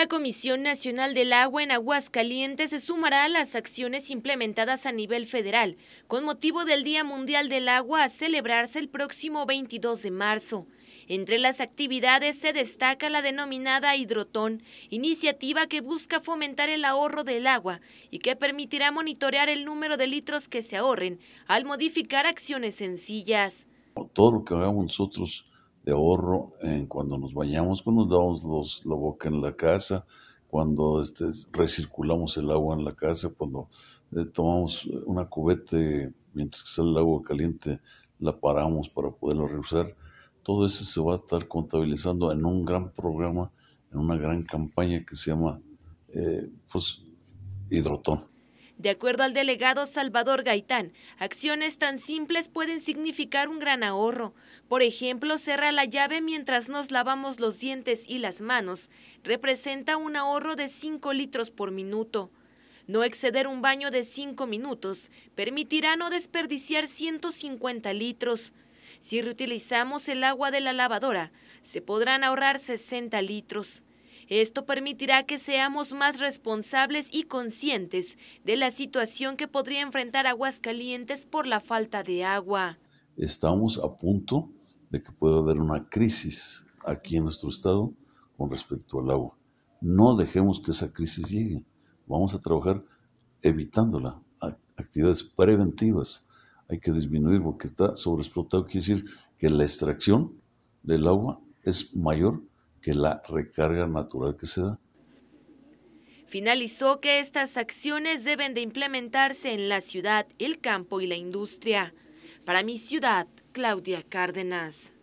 La Comisión Nacional del Agua en Aguascalientes se sumará a las acciones implementadas a nivel federal con motivo del Día Mundial del Agua a celebrarse el próximo 22 de marzo. Entre las actividades se destaca la denominada Hidrotón, iniciativa que busca fomentar el ahorro del agua y que permitirá monitorear el número de litros que se ahorren al modificar acciones sencillas. Todo lo que hagamos nosotros de ahorro en cuando nos bañamos, cuando pues nos damos los, la boca en la casa, cuando este, recirculamos el agua en la casa, cuando eh, tomamos una cubeta mientras que sale el agua caliente, la paramos para poderla reusar. Todo eso se va a estar contabilizando en un gran programa, en una gran campaña que se llama eh, pues, Hidrotón. De acuerdo al delegado Salvador Gaitán, acciones tan simples pueden significar un gran ahorro. Por ejemplo, cerrar la llave mientras nos lavamos los dientes y las manos representa un ahorro de 5 litros por minuto. No exceder un baño de 5 minutos permitirá no desperdiciar 150 litros. Si reutilizamos el agua de la lavadora, se podrán ahorrar 60 litros. Esto permitirá que seamos más responsables y conscientes de la situación que podría enfrentar Aguascalientes por la falta de agua. Estamos a punto de que pueda haber una crisis aquí en nuestro estado con respecto al agua. No dejemos que esa crisis llegue. Vamos a trabajar evitándola, actividades preventivas. Hay que disminuir porque está sobreexplotado, quiere decir que la extracción del agua es mayor que la recarga natural que se da. Finalizó que estas acciones deben de implementarse en la ciudad, el campo y la industria. Para mi ciudad, Claudia Cárdenas.